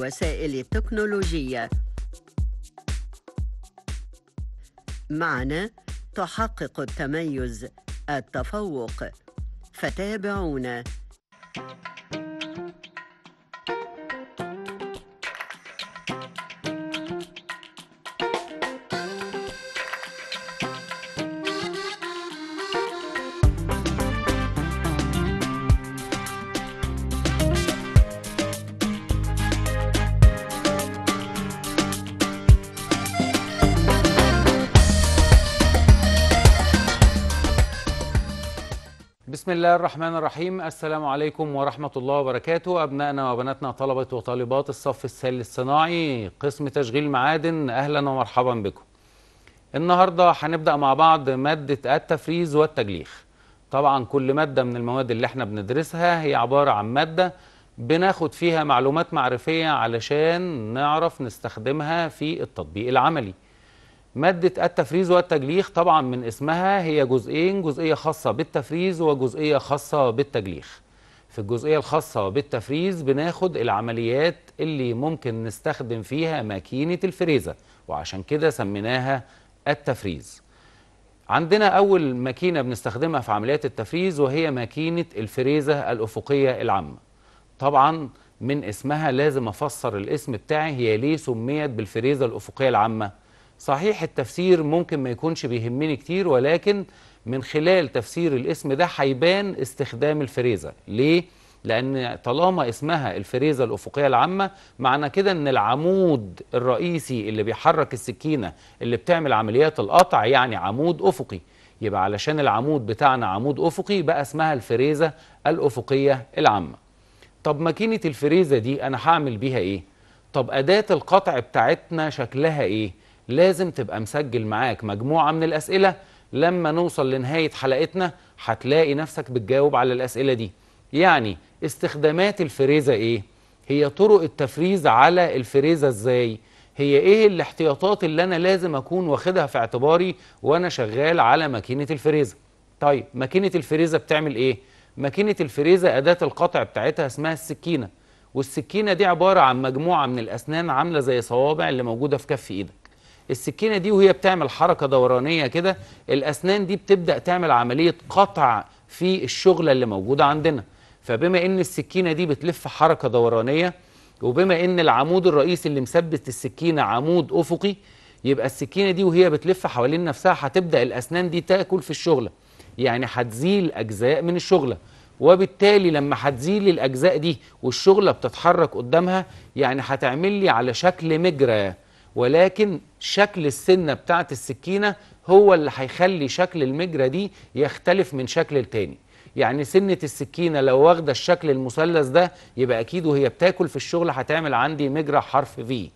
وسائل التكنولوجية معنا تحقق التميز التفوق فتابعونا الله الرحمن الرحيم السلام عليكم ورحمة الله وبركاته أبنائنا وبناتنا طلبة وطالبات الصف السهل الصناعي قسم تشغيل معادن أهلا ومرحبا بكم النهاردة هنبدأ مع بعض مادة التفريز والتجليخ طبعا كل مادة من المواد اللي احنا بندرسها هي عبارة عن مادة بناخد فيها معلومات معرفية علشان نعرف نستخدمها في التطبيق العملي مادة التفريز والتجليخ طبعا من اسمها هي جزئين جزئية خاصة بالتفريز وجزئية خاصة بالتجليخ في الجزئية الخاصة بالتفريز بناخد العمليات اللي ممكن نستخدم فيها ماكينة الفريزة وعشان كده سميناها التفريز عندنا أول ماكينة بنستخدمها في عمليات التفريز وهي ماكينة الفريزة الأفقية العامة طبعا من اسمها لازم أفسر الاسم بتاعي هي ليه سميت بالفريزة الأفقية العامة صحيح التفسير ممكن ما يكونش بيهمني كتير ولكن من خلال تفسير الاسم ده هيبان استخدام الفريزة ليه؟ لأن طالما اسمها الفريزة الأفقية العامة معنى كده أن العمود الرئيسي اللي بيحرك السكينة اللي بتعمل عمليات القطع يعني عمود أفقي يبقى علشان العمود بتاعنا عمود أفقي بقى اسمها الفريزة الأفقية العامة طب ماكينة الفريزة دي أنا هعمل بيها إيه؟ طب أداة القطع بتاعتنا شكلها إيه؟ لازم تبقى مسجل معاك مجموعة من الأسئلة لما نوصل لنهاية حلقتنا هتلاقي نفسك بتجاوب على الأسئلة دي يعني استخدامات الفريزة إيه؟ هي طرق التفريز على الفريزة إزاي؟ هي إيه الاحتياطات اللي أنا لازم أكون واخدها في اعتباري وأنا شغال على ماكينة الفريزة طيب ماكينة الفريزة بتعمل إيه؟ ماكينة الفريزة أداة القطع بتاعتها اسمها السكينة والسكينة دي عبارة عن مجموعة من الأسنان عاملة زي صوابع اللي موجودة في كف إيدك السكينه دي وهي بتعمل حركه دورانيه كده الاسنان دي بتبدا تعمل عمليه قطع في الشغله اللي موجوده عندنا فبما ان السكينه دي بتلف حركه دورانيه وبما ان العمود الرئيسي اللي مثبت السكينه عمود افقي يبقى السكينه دي وهي بتلف حوالين نفسها هتبدا الاسنان دي تاكل في الشغله يعني هتزيل اجزاء من الشغله وبالتالي لما هتزيل الاجزاء دي والشغله بتتحرك قدامها يعني هتعمل لي على شكل مجرى ولكن شكل السنة بتاعة السكينة هو اللي هيخلي شكل المجرة دي يختلف من شكل التاني يعني سنة السكينة لو واخدة الشكل المثلث ده يبقى أكيد وهي بتاكل في الشغل هتعمل عندي مجرى حرف في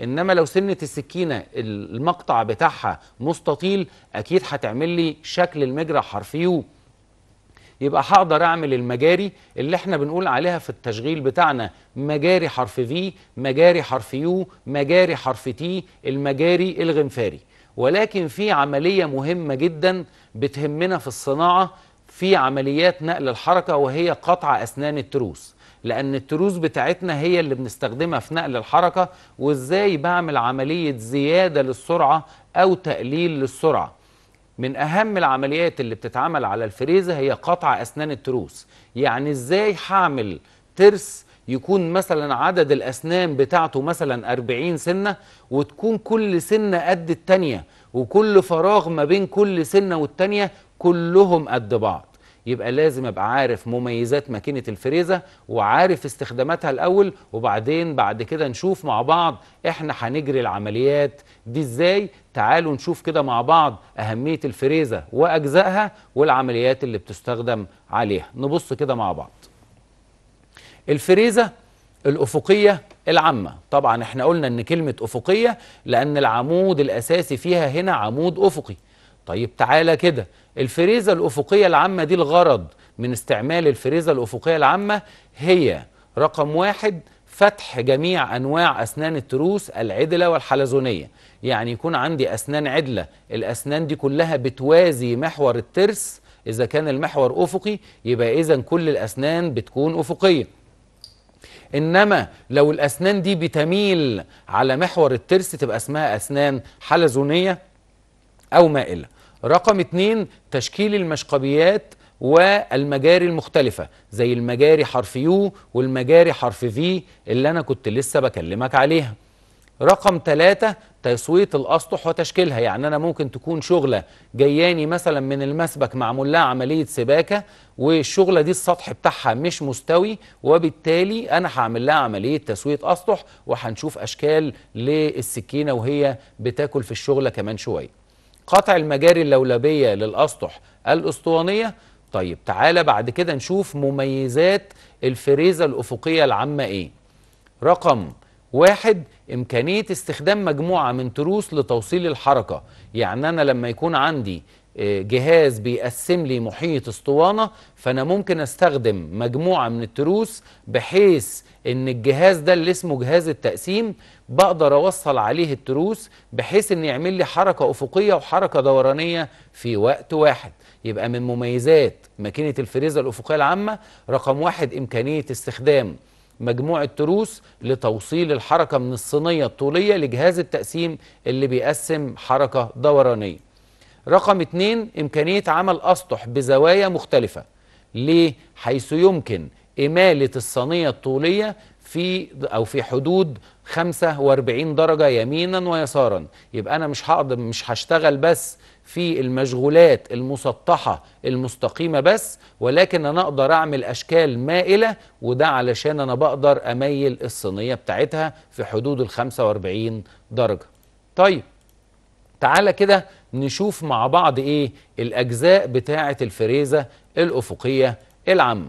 إنما لو سنة السكينة المقطع بتاعها مستطيل أكيد هتعمل لي شكل المجرى حرف يو يبقى هقدر اعمل المجاري اللي احنا بنقول عليها في التشغيل بتاعنا مجاري حرف في مجاري حرف يو مجاري حرف تي المجاري الغنفاري ولكن في عملية مهمة جدا بتهمنا في الصناعة في عمليات نقل الحركة وهي قطع أسنان التروس لأن التروس بتاعتنا هي اللي بنستخدمها في نقل الحركة وإزاي بعمل عملية زيادة للسرعة أو تقليل للسرعة من اهم العمليات اللي بتتعمل على الفريزه هي قطع اسنان التروس يعني ازاي هعمل ترس يكون مثلا عدد الاسنان بتاعته مثلا 40 سنه وتكون كل سنه قد التانيه وكل فراغ ما بين كل سنه والتانيه كلهم قد بعض يبقى لازم ابقى عارف مميزات ماكينه الفريزه وعارف استخداماتها الاول وبعدين بعد كده نشوف مع بعض احنا هنجري العمليات دي ازاي تعالوا نشوف كده مع بعض اهميه الفريزه واجزائها والعمليات اللي بتستخدم عليها نبص كده مع بعض الفريزه الافقيه العامة طبعا احنا قلنا ان كلمة افقية لان العمود الاساسي فيها هنا عمود افقي طيب تعالى كده الفريزة الأفقية العامة دي الغرض من استعمال الفريزة الأفقية العامة هي رقم واحد فتح جميع أنواع أسنان التروس العدلة والحلزونية يعني يكون عندي أسنان عدلة الأسنان دي كلها بتوازي محور الترس إذا كان المحور أفقي يبقى إذا كل الأسنان بتكون أفقية إنما لو الأسنان دي بتميل على محور الترس تبقى اسمها أسنان حلزونية أو مائلة رقم اتنين تشكيل المشقبيات والمجاري المختلفة زي المجاري حرف يو والمجاري حرف في اللي أنا كنت لسه بكلمك عليها رقم تلاتة تسوية الأسطح وتشكيلها يعني أنا ممكن تكون شغلة جياني مثلا من المسبك معمول لها عملية سباكة والشغلة دي السطح بتاعها مش مستوي وبالتالي أنا هعمل لها عملية تسوية أسطح وهنشوف أشكال للسكينة وهي بتاكل في الشغلة كمان شوية قطع المجاري اللولبية للأسطح الأسطوانية طيب تعالى بعد كده نشوف مميزات الفريزة الأفقية العامة إيه رقم واحد إمكانية استخدام مجموعة من تروس لتوصيل الحركة يعني أنا لما يكون عندي آه، جهاز بيقسم لي محيط اسطوانه فانا ممكن استخدم مجموعه من التروس بحيث ان الجهاز ده اللي اسمه جهاز التقسيم بقدر اوصل عليه التروس بحيث ان يعمل لي حركه افقيه وحركه دورانيه في وقت واحد يبقى من مميزات ماكينه الفريزه الافقيه العامه رقم واحد امكانيه استخدام مجموعة تروس لتوصيل الحركة من الصينية الطولية لجهاز التقسيم اللي بيقسم حركة دورانية رقم اتنين إمكانية عمل أسطح بزوايا مختلفة ليه؟ حيث يمكن إمالة الصينية الطولية في أو في حدود 45 درجة يمينا ويسارا يبقى أنا مش هقدر مش هشتغل بس في المشغولات المسطحة المستقيمة بس ولكن أنا أقدر أعمل أشكال مائلة وده علشان أنا بقدر أميل الصينية بتاعتها في حدود ال 45 درجة طيب تعالى كده نشوف مع بعض إيه الأجزاء بتاعة الفريزة الأفقية العامة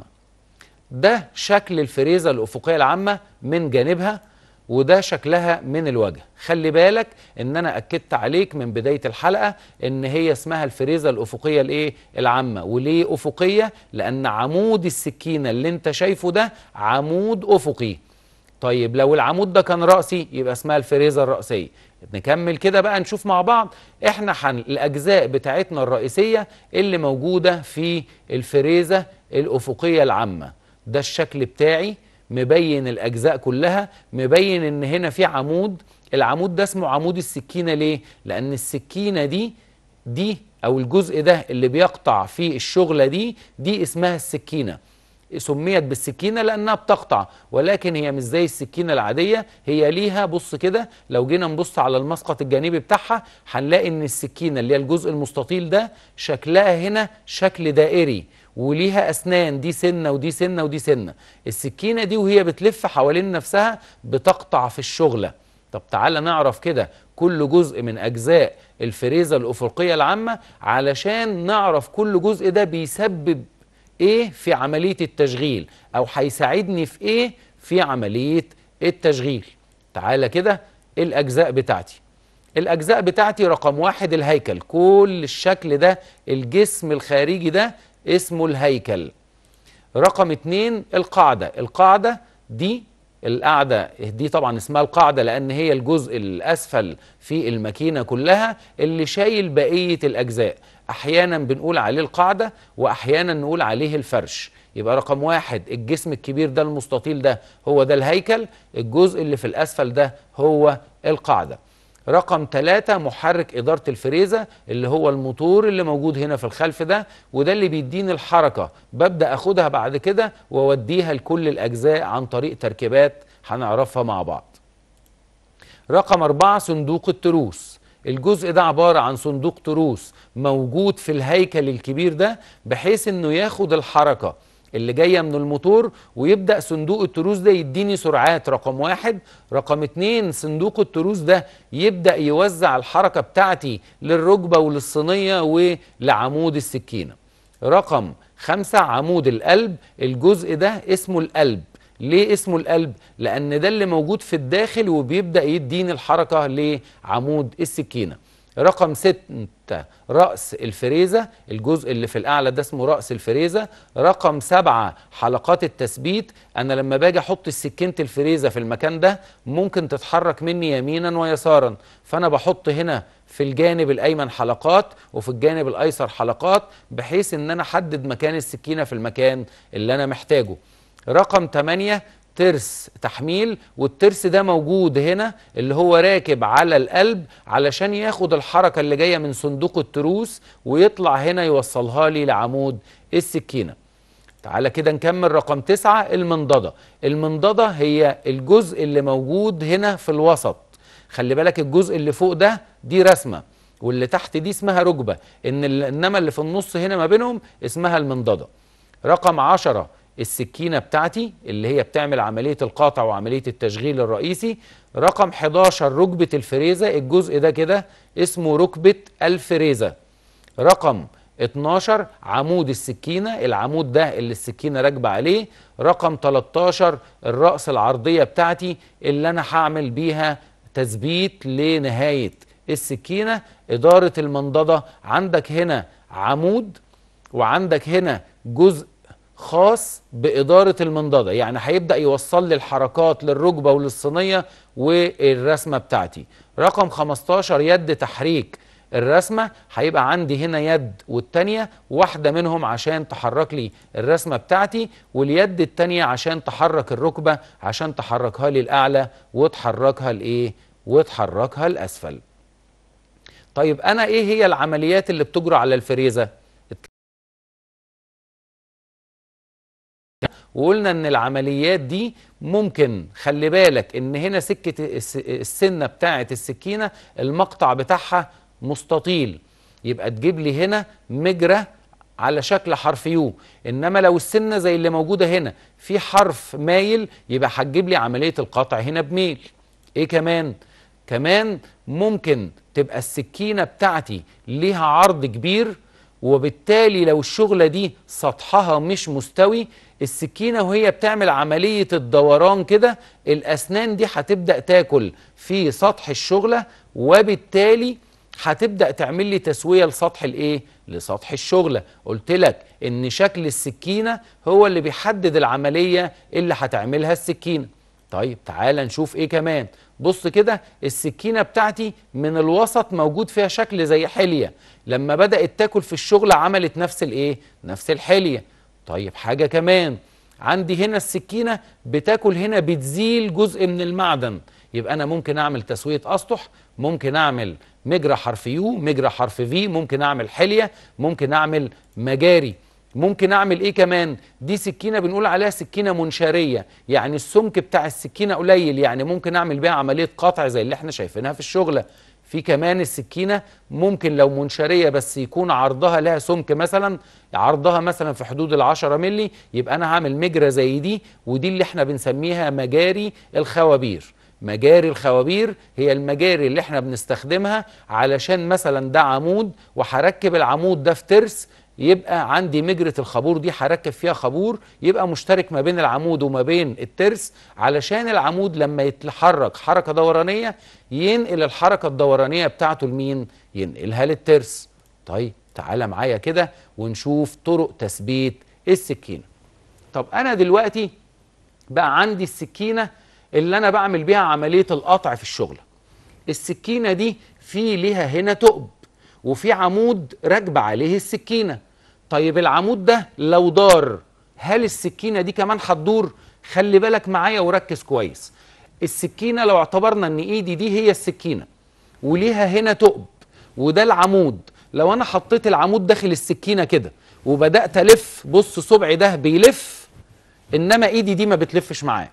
ده شكل الفريزة الأفقية العامة من جانبها وده شكلها من الوجه خلي بالك ان انا اكدت عليك من بدايه الحلقه ان هي اسمها الفريزه الافقيه الايه العامه وليه افقيه لان عمود السكينه اللي انت شايفه ده عمود افقي طيب لو العمود ده كان رأسي يبقى اسمها الفريزة الرأسية نكمل كده بقى نشوف مع بعض احنا حن... الأجزاء بتاعتنا الرئيسية اللي موجودة في الفريزة الأفقية العامة ده الشكل بتاعي مبين الأجزاء كلها مبين إن هنا في عمود العمود ده اسمه عمود السكينة ليه؟ لأن السكينة دي دي أو الجزء ده اللي بيقطع في الشغلة دي دي اسمها السكينة سميت بالسكينة لأنها بتقطع ولكن هي مش زي السكينة العادية هي ليها بص كده لو جينا نبص على المسقط الجانبي بتاعها هنلاقي إن السكينة اللي هي الجزء المستطيل ده شكلها هنا شكل دائري وليها أسنان دي سنة ودي سنة ودي سنة السكينة دي وهي بتلف حوالين نفسها بتقطع في الشغلة طب تعالى نعرف كده كل جزء من أجزاء الفريزة الأفقية العامة علشان نعرف كل جزء ده بيسبب إيه في عملية التشغيل أو هيساعدني في إيه في عملية التشغيل تعالى كده الأجزاء بتاعتي الأجزاء بتاعتي رقم واحد الهيكل كل الشكل ده الجسم الخارجي ده اسمه الهيكل رقم اتنين القاعدة القاعدة دي القاعدة دي طبعا اسمها القاعدة لأن هي الجزء الأسفل في الماكينة كلها اللي شايل بقية الأجزاء أحيانا بنقول عليه القاعدة وأحيانا نقول عليه الفرش يبقى رقم واحد الجسم الكبير ده المستطيل ده هو ده الهيكل الجزء اللي في الأسفل ده هو القاعدة رقم ثلاثة محرك إدارة الفريزة اللي هو الموتور اللي موجود هنا في الخلف ده وده اللي بيديني الحركة ببدأ أخدها بعد كده وأوديها لكل الأجزاء عن طريق تركيبات هنعرفها مع بعض رقم أربعة صندوق التروس الجزء ده عبارة عن صندوق تروس موجود في الهيكل الكبير ده بحيث انه ياخد الحركة اللي جاية من الموتور ويبدأ صندوق التروس ده يديني سرعات رقم واحد رقم اتنين صندوق التروس ده يبدأ يوزع الحركة بتاعتي للركبة وللصينية ولعمود السكينة رقم خمسة عمود القلب الجزء ده اسمه القلب ليه اسمه القلب؟ لأن ده اللي موجود في الداخل وبيبدأ يديني الحركة لعمود السكينة رقم 6 رأس الفريزة الجزء اللي في الأعلى ده اسمه رأس الفريزة رقم 7 حلقات التثبيت أنا لما باجي أحط السكينة الفريزة في المكان ده ممكن تتحرك مني يمينا ويسارا فأنا بحط هنا في الجانب الأيمن حلقات وفي الجانب الأيسر حلقات بحيث أن أنا أحدد مكان السكينة في المكان اللي أنا محتاجه رقم 8 ترس تحميل والترس ده موجود هنا اللي هو راكب على القلب علشان ياخد الحركة اللي جاية من صندوق التروس ويطلع هنا يوصلها لي لعمود السكينة تعالى كده نكمل رقم تسعة المنضدة المنضدة هي الجزء اللي موجود هنا في الوسط خلي بالك الجزء اللي فوق ده دي رسمة واللي تحت دي اسمها ركبة إن إنما اللي في النص هنا ما بينهم اسمها المنضدة رقم عشرة السكينة بتاعتي اللي هي بتعمل عملية القطع وعملية التشغيل الرئيسي رقم 11 ركبة الفريزة الجزء ده كده اسمه ركبة الفريزة رقم 12 عمود السكينة العمود ده اللي السكينة راكبة عليه رقم 13 الرأس العرضية بتاعتي اللي أنا هعمل بيها تثبيت لنهاية السكينة إدارة المنضدة عندك هنا عمود وعندك هنا جزء خاص بإدارة المنضدة يعني هيبدأ يوصل لي الحركات للركبة وللصينية والرسمة بتاعتي رقم 15 يد تحريك الرسمة هيبقى عندي هنا يد والتانية واحدة منهم عشان تحرك لي الرسمة بتاعتي واليد التانية عشان تحرك الركبة عشان تحركها لي وتحركها لإيه وتحركها الأسفل طيب أنا إيه هي العمليات اللي بتجرى على الفريزة وقلنا ان العمليات دي ممكن خلي بالك ان هنا سكه السنه بتاعه السكينه المقطع بتاعها مستطيل يبقى تجيب لي هنا مجرى على شكل حرف يو انما لو السنه زي اللي موجوده هنا في حرف مايل يبقى هتجيب لي عمليه القطع هنا بميل ايه كمان كمان ممكن تبقى السكينه بتاعتي ليها عرض كبير وبالتالي لو الشغله دي سطحها مش مستوي السكينة وهي بتعمل عملية الدوران كده الأسنان دي هتبدأ تاكل في سطح الشغلة وبالتالي هتبدأ تعمل لي تسوية لسطح الإيه؟ لسطح الشغلة قلت لك إن شكل السكينة هو اللي بيحدد العملية اللي هتعملها السكينة طيب تعال نشوف إيه كمان بص كده السكينة بتاعتي من الوسط موجود فيها شكل زي حلية لما بدأت تاكل في الشغلة عملت نفس الإيه؟ نفس الحلية طيب حاجة كمان عندي هنا السكينة بتاكل هنا بتزيل جزء من المعدن يبقى أنا ممكن أعمل تسوية أسطح ممكن أعمل مجرى حرف يو مجرى حرف في ممكن أعمل حلية ممكن أعمل مجاري ممكن أعمل إيه كمان دي سكينة بنقول عليها سكينة منشارية يعني السمك بتاع السكينة قليل يعني ممكن أعمل بيها عملية قطع زي اللي احنا شايفينها في الشغلة في كمان السكينة ممكن لو منشرية بس يكون عرضها لها سمك مثلا عرضها مثلا في حدود ال 10 ملي يبقى أنا هعمل مجرى زي دي ودي اللي احنا بنسميها مجاري الخوابير مجاري الخوابير هي المجاري اللي احنا بنستخدمها علشان مثلا ده عمود وهركب العمود ده في ترس يبقى عندي مجرة الخابور دي هركب فيها خابور يبقى مشترك ما بين العمود وما بين الترس علشان العمود لما يتحرك حركة دورانية ينقل الحركة الدورانية بتاعته لمين؟ ينقلها للترس طيب تعالى معايا كده ونشوف طرق تثبيت السكينة طب أنا دلوقتي بقى عندي السكينة اللي أنا بعمل بيها عملية القطع في الشغلة السكينة دي في ليها هنا تقب وفي عمود راكبة عليه السكينة طيب العمود ده لو دار هل السكينة دي كمان هتدور خلي بالك معايا وركز كويس السكينة لو اعتبرنا ان ايدي دي هي السكينة وليها هنا تقب وده العمود لو انا حطيت العمود داخل السكينة كده وبدأت الف بص صبعي ده بيلف انما ايدي دي ما بتلفش معاه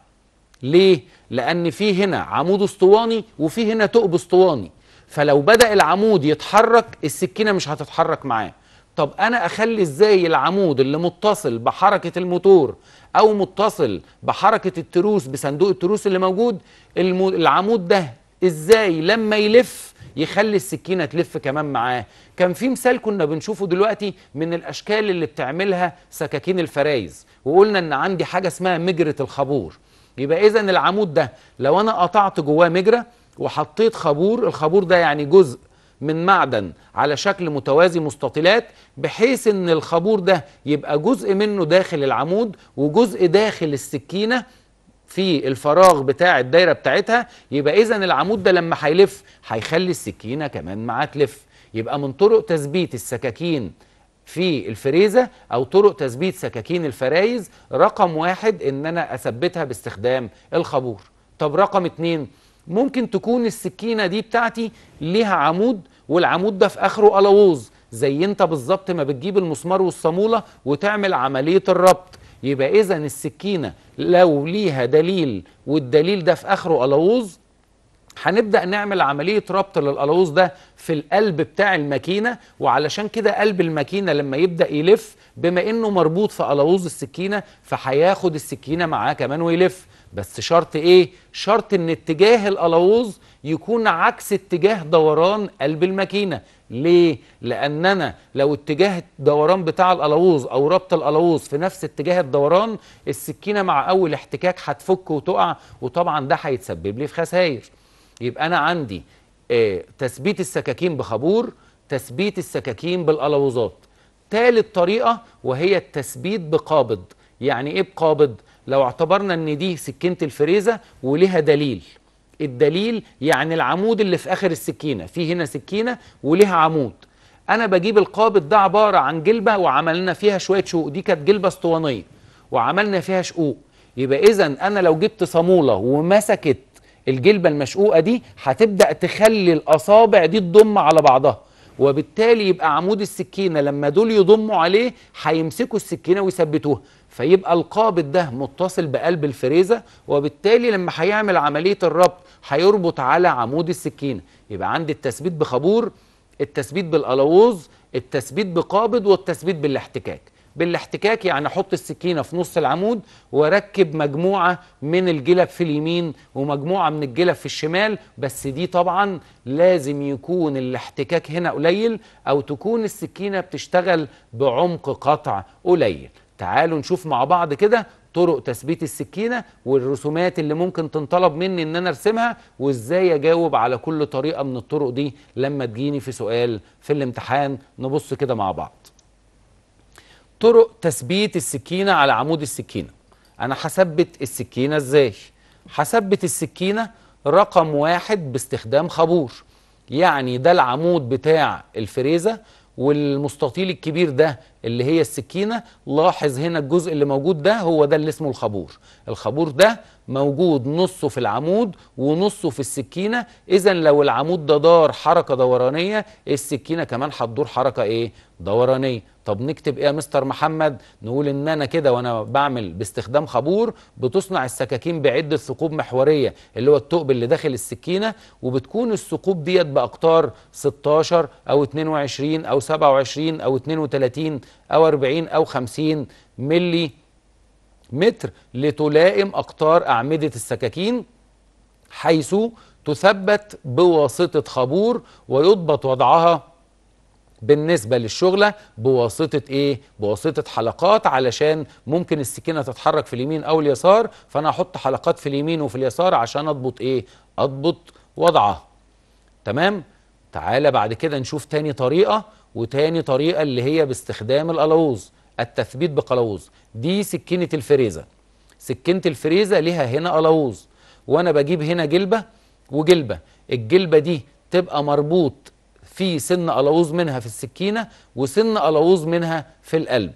ليه؟ لأن في هنا عمود اسطواني وفي هنا ثقب اسطواني فلو بدأ العمود يتحرك السكينة مش هتتحرك معاه طب انا اخلي ازاي العمود اللي متصل بحركه الموتور او متصل بحركه التروس بصندوق التروس اللي موجود المو... العمود ده ازاي لما يلف يخلي السكينه تلف كمان معاه كان في مثال كنا بنشوفه دلوقتي من الاشكال اللي بتعملها سكاكين الفرايز وقلنا ان عندي حاجه اسمها مجره الخابور يبقى اذا العمود ده لو انا قطعت جواه مجره وحطيت خابور الخابور ده يعني جزء من معدن على شكل متوازي مستطيلات بحيث ان الخبور ده يبقى جزء منه داخل العمود وجزء داخل السكينه في الفراغ بتاع الدايره بتاعتها يبقى اذا العمود ده لما هيلف هيخلي السكينه كمان معاه تلف يبقى من طرق تثبيت السكاكين في الفريزة أو طرق تثبيت سكاكين الفرايز رقم واحد إن أنا أثبتها باستخدام الخبور طب رقم اتنين ممكن تكون السكينه دي بتاعتي ليها عمود والعمود ده في اخره الووز زي انت بالظبط ما بتجيب المسمار والصاموله وتعمل عمليه الربط يبقى اذا السكينه لو ليها دليل والدليل ده في اخره الووز هنبدا نعمل عمليه ربط للقلاوز ده في القلب بتاع الماكينه وعلشان كده قلب الماكينه لما يبدا يلف بما انه مربوط في قلاوز السكينه فهياخد السكينه معاه كمان ويلف بس شرط ايه؟ شرط ان اتجاه الالاوز يكون عكس اتجاه دوران قلب الماكينه، ليه؟ لاننا لو اتجاه الدوران بتاع الالاوز او ربط الالاوز في نفس اتجاه الدوران السكينه مع اول احتكاك هتفك وتقع وطبعا ده هيتسبب لي في خسائر. يبقى انا عندي آه تثبيت السكاكين بخابور، تثبيت السكاكين بالالاوزات. ثالث طريقه وهي التثبيت بقابض، يعني ايه بقابض؟ لو اعتبرنا ان دي سكينه الفريزه وليها دليل الدليل يعني العمود اللي في اخر السكينه في هنا سكينه وليها عمود انا بجيب القابض ده عباره عن جلبه وعملنا فيها شويه شقوق دي كانت جلبه اسطوانيه وعملنا فيها شقوق يبقى اذا انا لو جبت صاموله ومسكت الجلبه المشقوقه دي هتبدا تخلي الاصابع دي تضم على بعضها وبالتالي يبقى عمود السكينه لما دول يضموا عليه هيمسكوا السكينه ويثبتوها فيبقى القابض ده متصل بقلب الفريزة وبالتالي لما هيعمل عملية الربط هيربط على عمود السكينة يبقى عندي التثبيت بخابور التثبيت بالألوز التثبيت بقابض والتثبيت بالاحتكاك بالاحتكاك يعني احط السكينه في نص العمود واركب مجموعه من الجلب في اليمين ومجموعه من الجلب في الشمال بس دي طبعا لازم يكون الاحتكاك هنا قليل او تكون السكينه بتشتغل بعمق قطع قليل تعالوا نشوف مع بعض كده طرق تثبيت السكينة والرسومات اللي ممكن تنطلب مني ان انا ارسمها وازاي اجاوب على كل طريقة من الطرق دي لما تجيني في سؤال في الامتحان نبص كده مع بعض طرق تثبيت السكينة على عمود السكينة انا هثبت السكينة ازاي هثبت السكينة رقم واحد باستخدام خابور يعني ده العمود بتاع الفريزة والمستطيل الكبير ده اللي هي السكينة لاحظ هنا الجزء اللي موجود ده هو ده اللي اسمه الخابور الخابور ده موجود نصه في العمود ونصه في السكينة إذا لو العمود ده دار حركة دورانية السكينة كمان هتدور حركة إيه؟ دورانية طب نكتب إيه يا مستر محمد؟ نقول إن أنا كده وأنا بعمل باستخدام خابور بتصنع السكاكين بعدة ثقوب محورية اللي هو الثقب اللي داخل السكينة وبتكون الثقوب ديت بأقطار 16 أو 22 أو 27 أو 32 أو 40 أو 50 ملي متر لتلائم أقطار أعمدة السكاكين حيث تثبت بواسطة خبور ويضبط وضعها بالنسبة للشغلة بواسطة ايه؟ بواسطة حلقات علشان ممكن السكينة تتحرك في اليمين او اليسار فانا احط حلقات في اليمين وفي اليسار عشان اضبط ايه؟ اضبط وضعها. تمام؟ تعالى بعد كده نشوف تاني طريقة وتاني طريقة اللي هي باستخدام القلاووز التثبيت بقلاووز دي سكينة الفريزة سكينة الفريزة ليها هنا قلاووز وانا بجيب هنا جلبة وجلبة الجلبة دي تبقى مربوط في سن قلاووز منها في السكينة وسن قلاووز منها في القلب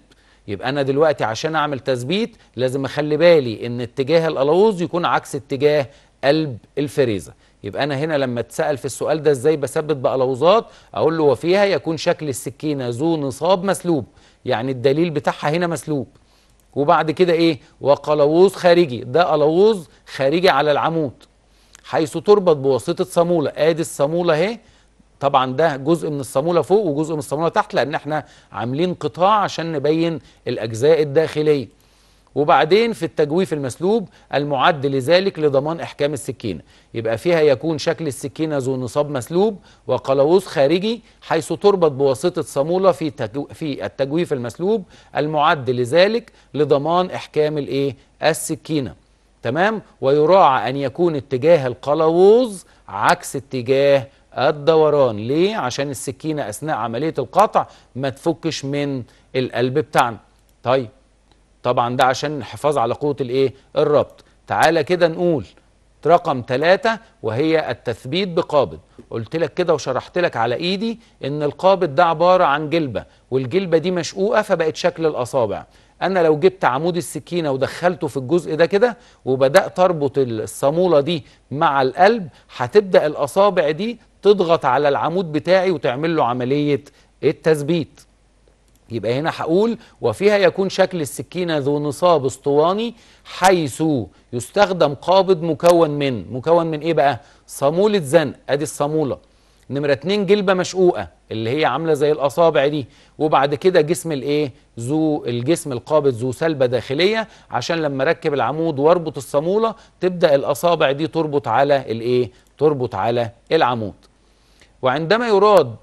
يبقى انا دلوقتي عشان اعمل تثبيت لازم اخلي بالي ان اتجاه القلاووز يكون عكس اتجاه قلب الفريزة يبقى أنا هنا لما اتسأل في السؤال ده إزاي بثبت بقلوزات أقول له وفيها يكون شكل السكينة ذو نصاب مسلوب يعني الدليل بتاعها هنا مسلوب وبعد كده إيه وقلاوز خارجي ده قلاوز خارجي على العمود حيث تربط بواسطة صامولة آدي الصامولة أهي طبعا ده جزء من الصامولة فوق وجزء من الصامولة تحت لأن احنا عاملين قطاع عشان نبين الأجزاء الداخلية وبعدين في التجويف المسلوب المعد لذلك لضمان احكام السكينه يبقى فيها يكون شكل السكينه ذو نصاب مسلوب وقلاوز خارجي حيث تربط بواسطه صاموله في في التجويف المسلوب المعد لذلك لضمان احكام الايه السكينه تمام ويراعى ان يكون اتجاه القلاوز عكس اتجاه الدوران ليه عشان السكينه اثناء عمليه القطع ما تفكش من القلب بتاعنا طيب طبعا ده عشان الحفاظ على قوه الايه الربط تعالى كده نقول رقم ثلاثة وهي التثبيت بقابض قلت لك كده وشرحت لك على ايدي ان القابض ده عبارة عن جلبة والجلبة دي مشقوقة فبقت شكل الاصابع انا لو جبت عمود السكينة ودخلته في الجزء ده كده وبدأت اربط الصامولة دي مع القلب هتبدأ الاصابع دي تضغط على العمود بتاعي وتعمل له عملية التثبيت يبقى هنا هقول وفيها يكون شكل السكينة ذو نصاب اسطواني حيث يستخدم قابض مكون من مكون من ايه بقى صامولة زنق ادي الصامولة نمرة اتنين جلبة مشقوقة اللي هي عاملة زي الأصابع دي وبعد كده جسم الايه ذو الجسم القابض ذو سلبة داخلية عشان لما اركب العمود واربط الصامولة تبدأ الأصابع دي تربط على الايه تربط على العمود وعندما يراد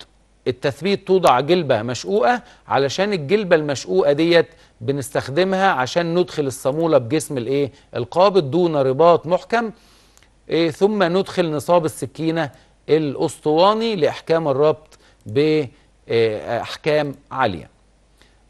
التثبيت توضع جلبة مشقوقة علشان الجلبة المشقوقة ديت بنستخدمها عشان ندخل الصامولة بجسم الايه القابض دون رباط محكم إيه ثم ندخل نصاب السكينة الأسطواني لإحكام الربط بأحكام آه، عالية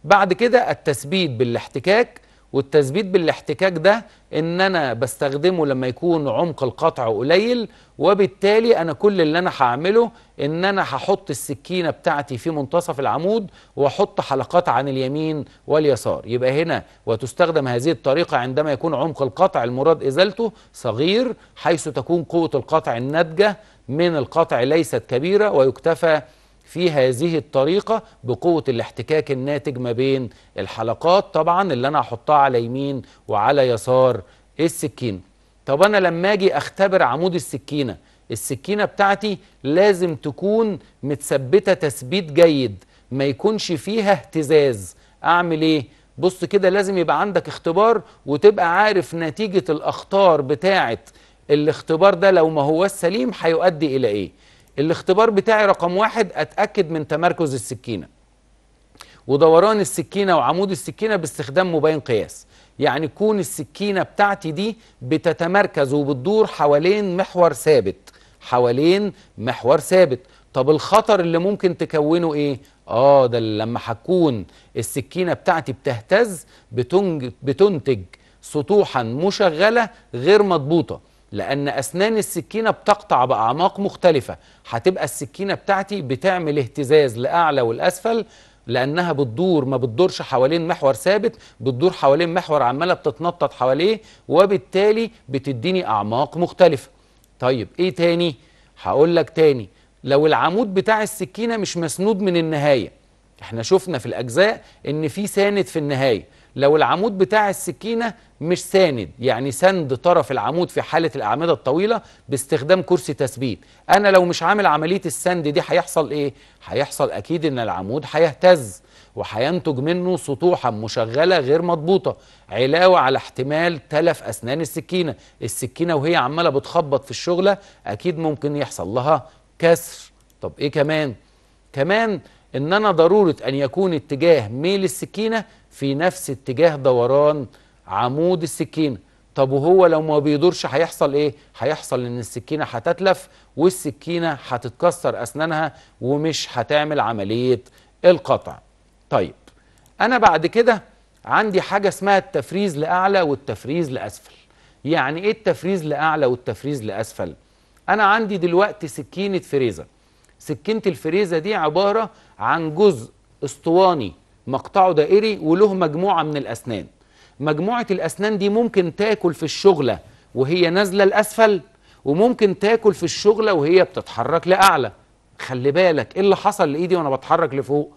بعد كده التثبيت بالاحتكاك والتثبيت بالاحتكاك ده ان انا بستخدمه لما يكون عمق القطع قليل وبالتالي انا كل اللي انا هعمله ان انا هحط السكينه بتاعتي في منتصف العمود واحط حلقات عن اليمين واليسار يبقى هنا وتستخدم هذه الطريقه عندما يكون عمق القطع المراد ازالته صغير حيث تكون قوه القطع الناتجه من القطع ليست كبيره ويكتفى في هذه الطريقة بقوة الاحتكاك الناتج ما بين الحلقات طبعا اللي أنا هحطها على يمين وعلى يسار السكين طب أنا لما أجي أختبر عمود السكينة السكينة بتاعتي لازم تكون متثبتة تثبيت جيد ما يكونش فيها اهتزاز أعمل إيه؟ بص كده لازم يبقى عندك اختبار وتبقى عارف نتيجة الأخطار بتاعة الاختبار ده لو ما هو السليم هيؤدي إلى إيه؟ الاختبار بتاعي رقم واحد اتاكد من تمركز السكينه ودوران السكينه وعمود السكينه باستخدام مبين قياس يعني كون السكينه بتاعتي دي بتتمركز وبتدور حوالين محور ثابت حوالين محور ثابت طب الخطر اللي ممكن تكونه ايه اه ده لما هتكون السكينه بتاعتي بتهتز بتنتج سطوحا مشغله غير مضبوطه لأن أسنان السكينة بتقطع بأعماق مختلفة هتبقى السكينة بتاعتي بتعمل اهتزاز لأعلى والأسفل لأنها بتدور ما بتدورش حوالين محور ثابت بتدور حوالين محور عمالة بتتنطط حواليه وبالتالي بتديني أعماق مختلفة طيب إيه تاني؟ هقول لك تاني لو العمود بتاع السكينة مش مسنود من النهاية احنا شفنا في الأجزاء إن في ساند في النهاية لو العمود بتاع السكينة مش ساند يعني سند طرف العمود في حالة الأعمدة الطويلة باستخدام كرسي تثبيت أنا لو مش عامل عملية السند دي هيحصل إيه؟ هيحصل أكيد إن العمود هيهتز وهينتج منه سطوحا مشغلة غير مضبوطة علاوة على احتمال تلف أسنان السكينة السكينة وهي عمالة بتخبط في الشغلة أكيد ممكن يحصل لها كسر طب إيه كمان؟ كمان ان انا ضروره ان يكون اتجاه ميل السكينه في نفس اتجاه دوران عمود السكينه طب وهو لو ما بيدورش هيحصل ايه هيحصل ان السكينه هتتلف والسكينه هتتكسر اسنانها ومش هتعمل عمليه القطع طيب انا بعد كده عندي حاجه اسمها التفريز لاعلى والتفريز لاسفل يعني ايه التفريز لاعلى والتفريز لاسفل انا عندي دلوقتي سكينه فريزر سكينه الفريزه دي عباره عن جزء اسطواني مقطعه دائري وله مجموعه من الاسنان مجموعه الاسنان دي ممكن تاكل في الشغله وهي نازله لاسفل وممكن تاكل في الشغله وهي بتتحرك لاعلى خلي بالك ايه اللي حصل لايدي وانا بتحرك لفوق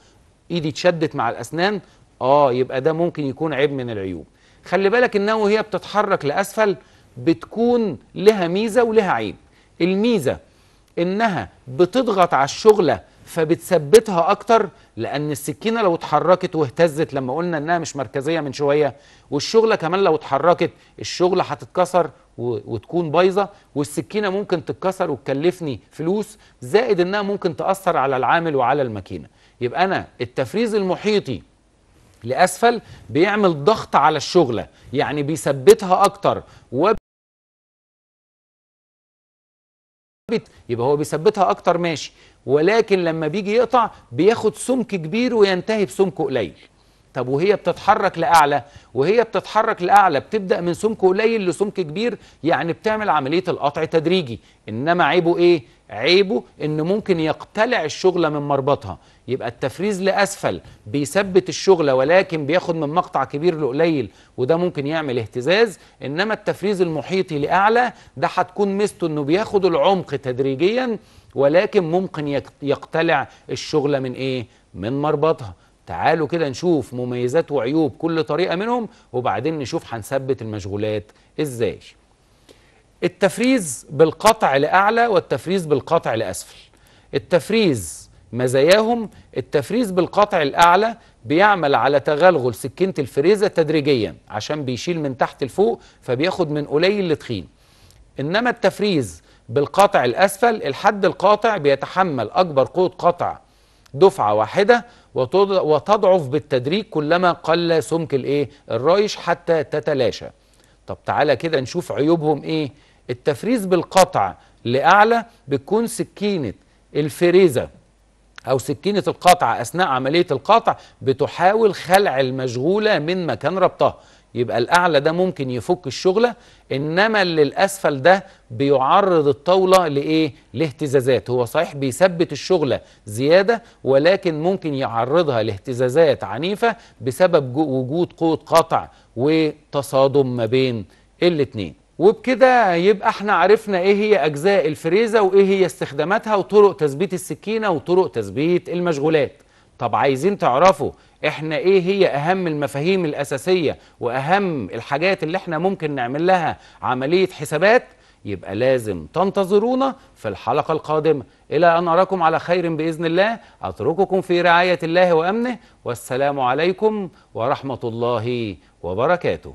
ايدي اتشدت مع الاسنان اه يبقى ده ممكن يكون عيب من العيوب خلي بالك انها وهي بتتحرك لاسفل بتكون لها ميزه ولها عيب الميزه انها بتضغط على الشغله فبتثبتها اكتر لان السكينه لو اتحركت واهتزت لما قلنا انها مش مركزيه من شويه والشغله كمان لو اتحركت الشغله هتتكسر وتكون بايظه والسكينه ممكن تتكسر وتكلفني فلوس زائد انها ممكن تاثر على العامل وعلى الماكينه يبقى انا التفريز المحيطي لاسفل بيعمل ضغط على الشغله يعني بيثبتها اكتر وب... ثابت يبقى هو بيثبتها اكتر ماشي ولكن لما بيجي يقطع بياخد سمك كبير وينتهي بسمك قليل طب وهي بتتحرك لاعلى وهي بتتحرك لاعلى بتبدا من سمك قليل لسمك كبير يعني بتعمل عمليه القطع تدريجي انما عيبه ايه عيبه ان ممكن يقتلع الشغله من مربطها يبقى التفريز لاسفل بيثبت الشغله ولكن بياخد من مقطع كبير لقليل وده ممكن يعمل اهتزاز انما التفريز المحيطي لاعلى ده هتكون ميزته انه بياخد العمق تدريجيا ولكن ممكن يقتلع الشغله من ايه من مربطها تعالوا كده نشوف مميزات وعيوب كل طريقة منهم وبعدين نشوف هنثبت المشغولات ازاي التفريز بالقطع لأعلى والتفريز بالقطع لأسفل التفريز مزاياهم التفريز بالقطع الأعلى بيعمل على تغلغل سكينة الفريزة تدريجيا عشان بيشيل من تحت لفوق فبياخد من قليل لتخين إنما التفريز بالقطع الأسفل الحد القاطع بيتحمل أكبر قوة قطع دفعة واحدة وتضعف بالتدريج كلما قل سمك الايه الرايش حتى تتلاشى طب تعالى كده نشوف عيوبهم ايه التفريز بالقطع لاعلى بتكون سكينه الفريزه او سكينه القطع اثناء عمليه القطع بتحاول خلع المشغوله من مكان ربطها يبقى الأعلى ده ممكن يفك الشغلة إنما اللي الأسفل ده بيعرض الطاولة لإيه؟ لاهتزازات هو صحيح بيثبت الشغلة زيادة ولكن ممكن يعرضها لاهتزازات عنيفة بسبب وجود قوة قطع وتصادم ما بين الاتنين وبكده يبقى احنا عرفنا ايه هي اجزاء الفريزه وايه هي استخداماتها وطرق تثبيت السكينه وطرق تثبيت المشغولات طب عايزين تعرفوا احنا ايه هي اهم المفاهيم الاساسيه واهم الحاجات اللي احنا ممكن نعمل لها عمليه حسابات يبقى لازم تنتظرونا في الحلقه القادمه الى ان اراكم على خير باذن الله اترككم في رعايه الله وامنه والسلام عليكم ورحمه الله وبركاته